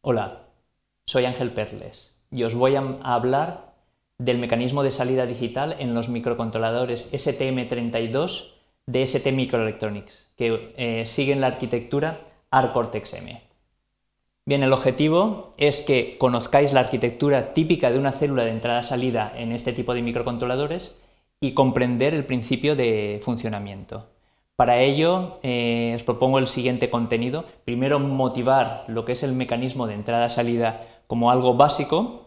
Hola, soy Ángel Perles y os voy a hablar del mecanismo de salida digital en los microcontroladores STM32 de ST Microelectronics, que eh, siguen la arquitectura ArCortexM. m Bien, el objetivo es que conozcáis la arquitectura típica de una célula de entrada-salida en este tipo de microcontroladores y comprender el principio de funcionamiento. Para ello, eh, os propongo el siguiente contenido. Primero, motivar lo que es el mecanismo de entrada-salida como algo básico.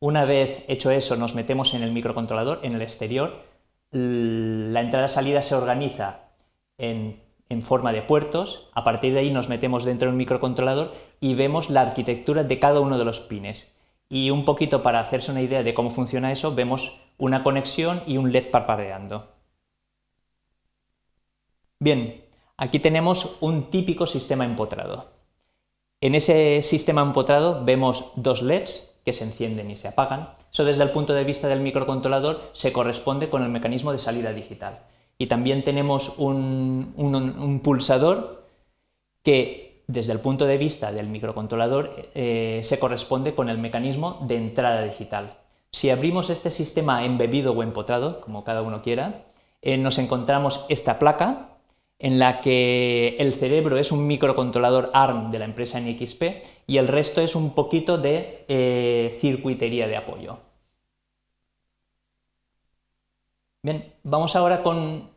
Una vez hecho eso, nos metemos en el microcontrolador, en el exterior. La entrada-salida se organiza en, en forma de puertos. A partir de ahí nos metemos dentro del microcontrolador y vemos la arquitectura de cada uno de los pines. Y un poquito para hacerse una idea de cómo funciona eso, vemos una conexión y un LED parpadeando. Bien, aquí tenemos un típico sistema empotrado. En ese sistema empotrado vemos dos LEDs que se encienden y se apagan. Eso desde el punto de vista del microcontrolador se corresponde con el mecanismo de salida digital. Y también tenemos un, pulsador que desde el punto de vista del microcontrolador eh, se corresponde con el mecanismo de entrada digital. Si abrimos este sistema embebido o empotrado, como cada uno quiera, eh, nos encontramos esta placa en la que el cerebro es un microcontrolador ARM de la empresa NXP y el resto es un poquito de eh, circuitería de apoyo. Bien, vamos ahora con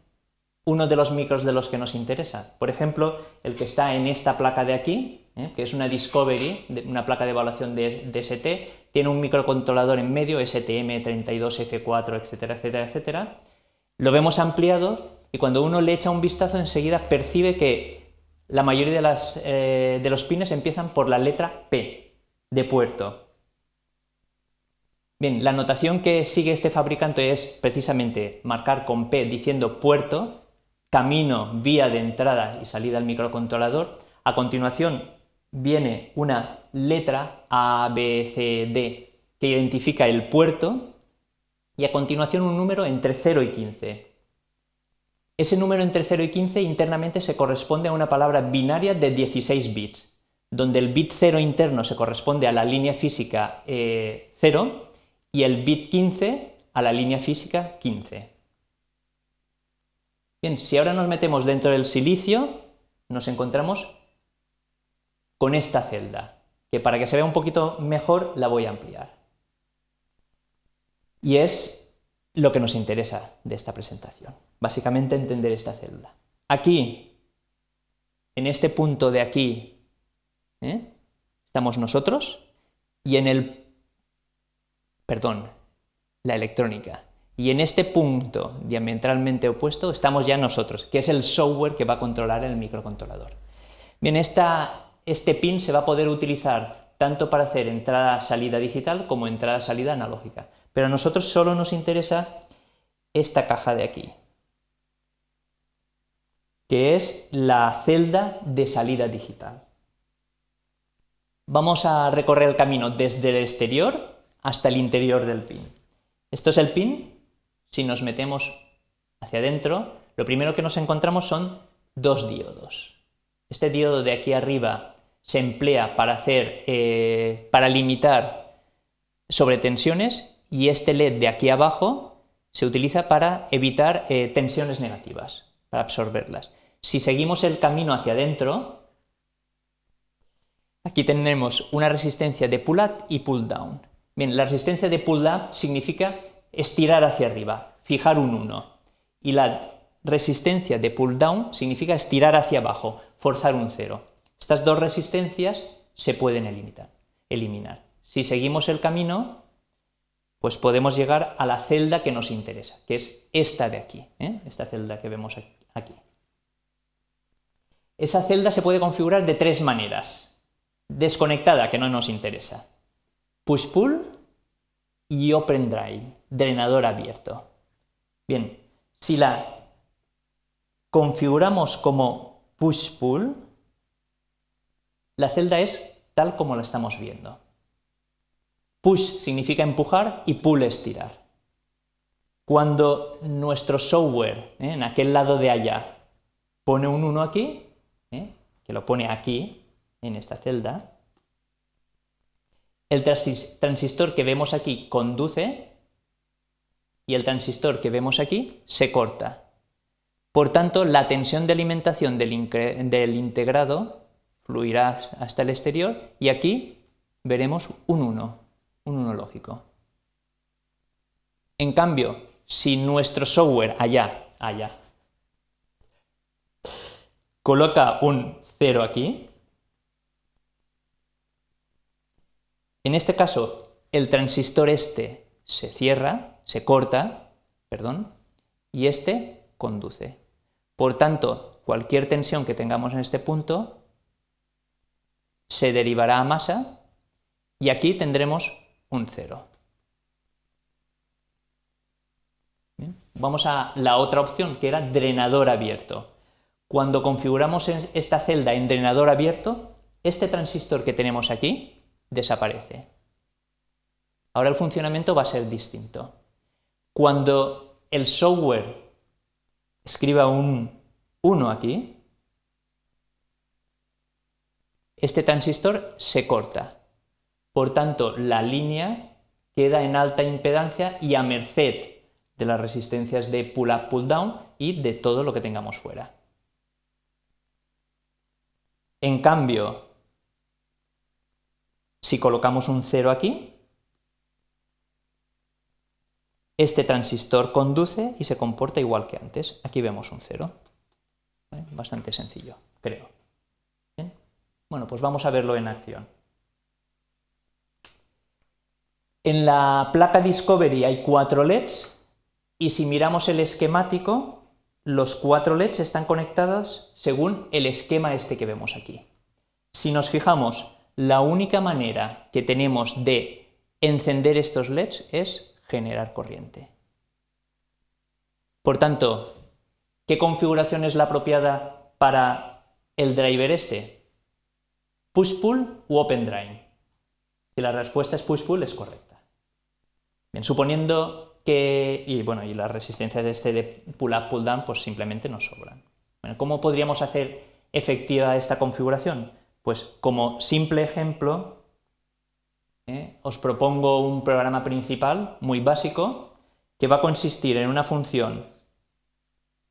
uno de los micros de los que nos interesa. Por ejemplo, el que está en esta placa de aquí, ¿eh? que es una Discovery, una placa de evaluación de, de ST, tiene un microcontrolador en medio, STM32F4, etcétera, etcétera, etcétera. Lo vemos ampliado y cuando uno le echa un vistazo enseguida percibe que la mayoría de, eh, los pines empiezan por la letra P, de puerto. Bien, la notación que sigue este fabricante es precisamente marcar con P diciendo puerto, camino, vía de entrada y salida al microcontrolador. A continuación viene una letra A, B, C, D que identifica el puerto y a continuación un número entre 0 y 15. Ese número entre 0 y 15 internamente se corresponde a una palabra binaria de 16 bits, donde el bit 0 interno se corresponde a la línea física 0 eh, y el bit 15 a la línea física 15. Bien, si ahora nos metemos dentro del silicio, nos encontramos con esta celda, que para que se vea un poquito mejor la voy a ampliar. Y es lo que nos interesa de esta presentación. Básicamente entender esta célula. Aquí, en este punto de aquí, ¿eh? estamos nosotros y en el... perdón, la electrónica. Y en este punto diametralmente opuesto estamos ya nosotros, que es el software que va a controlar el microcontrolador. Bien, esta, este pin se va a poder utilizar tanto para hacer entrada-salida digital como entrada-salida analógica. Pero a nosotros solo nos interesa esta caja de aquí, que es la celda de salida digital. Vamos a recorrer el camino desde el exterior hasta el interior del pin. Esto es el pin. Si nos metemos hacia adentro, lo primero que nos encontramos son dos diodos. Este diodo de aquí arriba se emplea para hacer, eh, para limitar sobretensiones y este LED de aquí abajo se utiliza para evitar eh, tensiones negativas, para absorberlas. Si seguimos el camino hacia adentro, aquí tenemos una resistencia de pull-up y pull-down. Bien, la resistencia de pull-up significa estirar hacia arriba, fijar un 1. Y la resistencia de pull-down significa estirar hacia abajo, forzar un 0. Estas dos resistencias se pueden eliminar. eliminar. Si seguimos el camino, pues podemos llegar a la celda que nos interesa, que es esta de aquí, ¿eh? esta celda que vemos aquí. Esa celda se puede configurar de tres maneras. Desconectada, que no nos interesa. Push-pull y open drive, drenador abierto. Bien, si la configuramos como push-pull, la celda es tal como la estamos viendo. Push significa empujar y pull es tirar. Cuando nuestro software, ¿eh? en aquel lado de allá, pone un 1 aquí, ¿eh? que lo pone aquí, en esta celda, el transistor que vemos aquí conduce y el transistor que vemos aquí se corta. Por tanto, la tensión de alimentación del, del integrado fluirá hasta el exterior y aquí veremos un 1 un uno lógico. En cambio, si nuestro software allá, allá, coloca un 0 aquí, en este caso el transistor este se cierra, se corta, perdón, y este conduce. Por tanto, cualquier tensión que tengamos en este punto se derivará a masa y aquí tendremos un Vamos a la otra opción, que era drenador abierto. Cuando configuramos esta celda en drenador abierto, este transistor que tenemos aquí desaparece. Ahora el funcionamiento va a ser distinto. Cuando el software escriba un 1 aquí, este transistor se corta por tanto, la línea queda en alta impedancia y a merced de las resistencias de pull-up, pull-down y de todo lo que tengamos fuera. En cambio, si colocamos un cero aquí, este transistor conduce y se comporta igual que antes. Aquí vemos un cero. Bastante sencillo, creo. Bueno, pues vamos a verlo en acción. En la placa Discovery hay cuatro LEDs y si miramos el esquemático, los cuatro LEDs están conectadas según el esquema este que vemos aquí. Si nos fijamos, la única manera que tenemos de encender estos LEDs es generar corriente. Por tanto, ¿qué configuración es la apropiada para el driver este? ¿Push-pull u open-drive? Si la respuesta es push-pull, es correcto suponiendo que, y bueno, y las resistencias de este de pull-up, pull-down, pues simplemente nos sobran. Bueno, ¿cómo podríamos hacer efectiva esta configuración? Pues como simple ejemplo, ¿eh? os propongo un programa principal muy básico que va a consistir en una función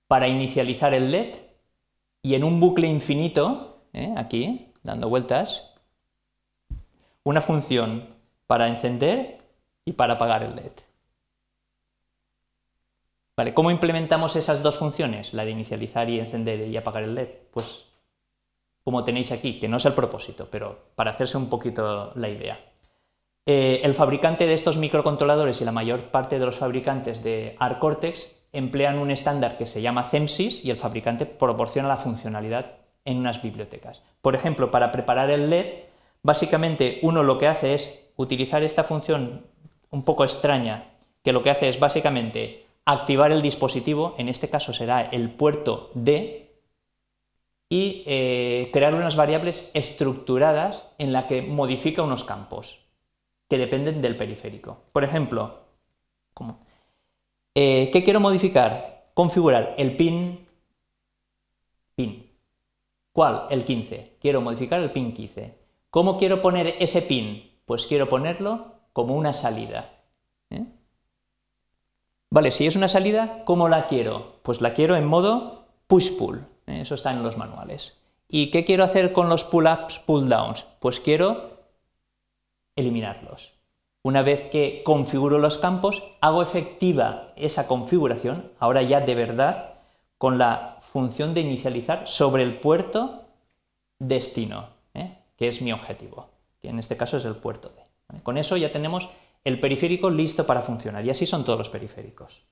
para inicializar el LED y en un bucle infinito, ¿eh? aquí, dando vueltas, una función para encender y para apagar el LED. E vale, ¿cómo implementamos esas dos funciones? La de inicializar y encender y apagar el LED. E pues como tenéis aquí, que no es el propósito, pero para hacerse un poquito la idea. Eh, el fabricante de estos microcontroladores y la mayor parte de los fabricantes de ARCORtex Cortex emplean un estándar que se llama CEMSIS y el fabricante proporciona la funcionalidad en unas bibliotecas. Por ejemplo, para preparar el LED, e básicamente uno lo que hace es utilizar esta función un poco extraña, que lo que hace es básicamente activar el dispositivo, en este caso será el puerto D, y eh, crear unas variables estructuradas en la que modifica unos campos que dependen del periférico. Por ejemplo, eh, ¿qué quiero modificar? Configurar el pin pin. ¿Cuál? El 15. Quiero modificar el pin 15. ¿Cómo quiero poner ese pin? Pues quiero ponerlo como una salida. ¿eh? Vale, si es una salida, ¿cómo la quiero? Pues la quiero en modo push-pull. ¿eh? Eso está en los manuales. ¿Y qué quiero hacer con los pull-ups, pull-downs? Pues quiero eliminarlos. Una vez que configuro los campos, hago efectiva esa configuración, ahora ya de verdad, con la función de inicializar sobre el puerto destino, ¿eh? que es mi objetivo, que en este caso es el puerto D. Con eso ya tenemos el periférico listo para funcionar y así son todos los periféricos.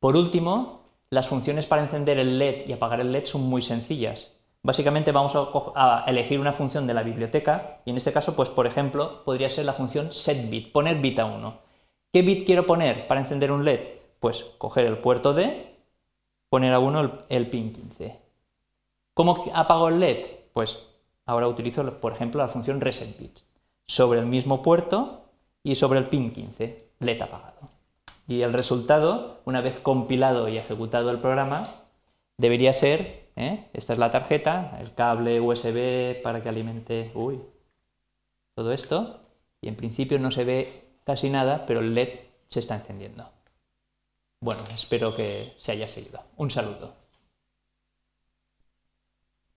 Por último, las funciones para encender el LED y apagar el LED son muy sencillas. Básicamente vamos a, elegir una función de la biblioteca y en este caso, pues por ejemplo, podría ser la función setBit, poner bit a 1. ¿Qué bit quiero poner para encender un LED? Pues coger el puerto D, poner a 1 el, pin 15. ¿Cómo apago el LED? Pues ahora utilizo, por ejemplo, la función resetBit sobre el mismo puerto y sobre el pin 15, LED apagado. Y el resultado, una vez compilado y ejecutado el programa, debería ser, ¿eh? esta es la tarjeta, el cable USB para que alimente uy, todo esto, y en principio no se ve casi nada, pero el LED se está encendiendo. Bueno, espero que se haya seguido. Un saludo.